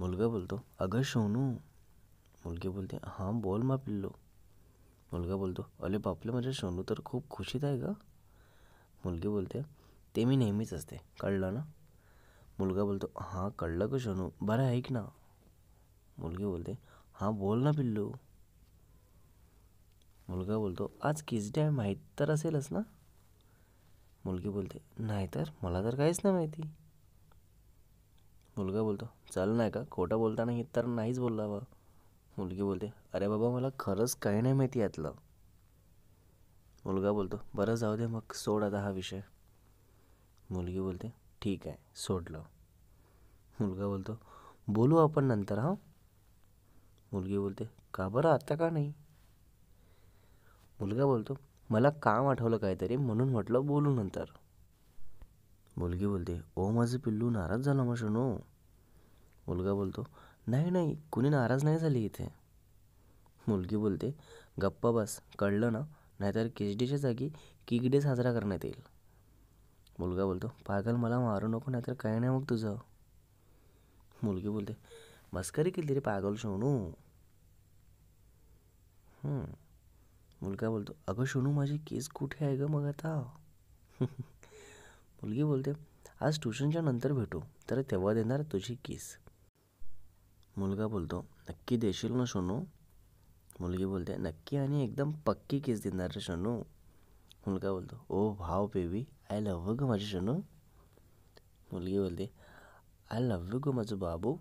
मुलगा बोलतो अगं सोनू मुलगी बोलते हां बोल मा पिल्लो मुलगा बोलतो अले बापले माझ्या सोनू तर खूप खुशीत आहे का मुलगी बोलते ते मी नेहमीच असते कळलं ना मुलगा बोलतो हां कळलं का सोनू बरं ऐक ना मुलगी बोलते हां बोल ना पिल्लू मुलगा बोलतो आज किस डे माहीत तर असेलच ना मुलगी बोलते नाही तर मला तर काहीच नाही माहिती मुलगा बोलतो चाल नाही का खोटं बोलता नाही तर नाहीच बोलला बा मुलगी बोलते अरे बाबा मला खरंच काही नाही माहिती यातलं मुलगा बोलतो बरं जाऊ दे मग सोड आता हा विषय मुलगी बोलते ठीक आहे सोडलं मुलगा बोलतो बोलू आपण नंतर हां मुलगी बोलते का बरं आत्ता का नाही मुलगा बोलतो मला काम आठवलं काहीतरी म्हणून म्हटलं बोलू नंतर मुलगी बोलते ओ माझं पिल्लू नाराज झाला मशनो मुलगा बोलतो नाही नाही कुणी नाराज नाही झाली इथे मुलगी बोलते गप्पा बस कळलं ना नाहीतर किचडीच्या जागी किक साजरा करण्यात येईल मुलगा बोलतो पागल मला मारू नको नाहीतर काय नाही मग तुझं मुलगी बोलते मस्करी केली रे पागल शोनू मुलगा बोलतो अगं शोनू माझी केस कुठे आहे ग मग आता मुलगी बोलते आज ट्यूशनच्या नंतर भेटू तर तेव्हा देणार तुझी किस मुलगा बोलतो नक्की देशील ना सोनू मुलगी बोलते नक्की आणि एकदम पक्की किस देणार रे सोनू मुलगा बोलतो ओ भाव बेबी आय लव्ह ग माझी सोनू मुलगी बोलते आय लव्ह यू ग माझं बाबू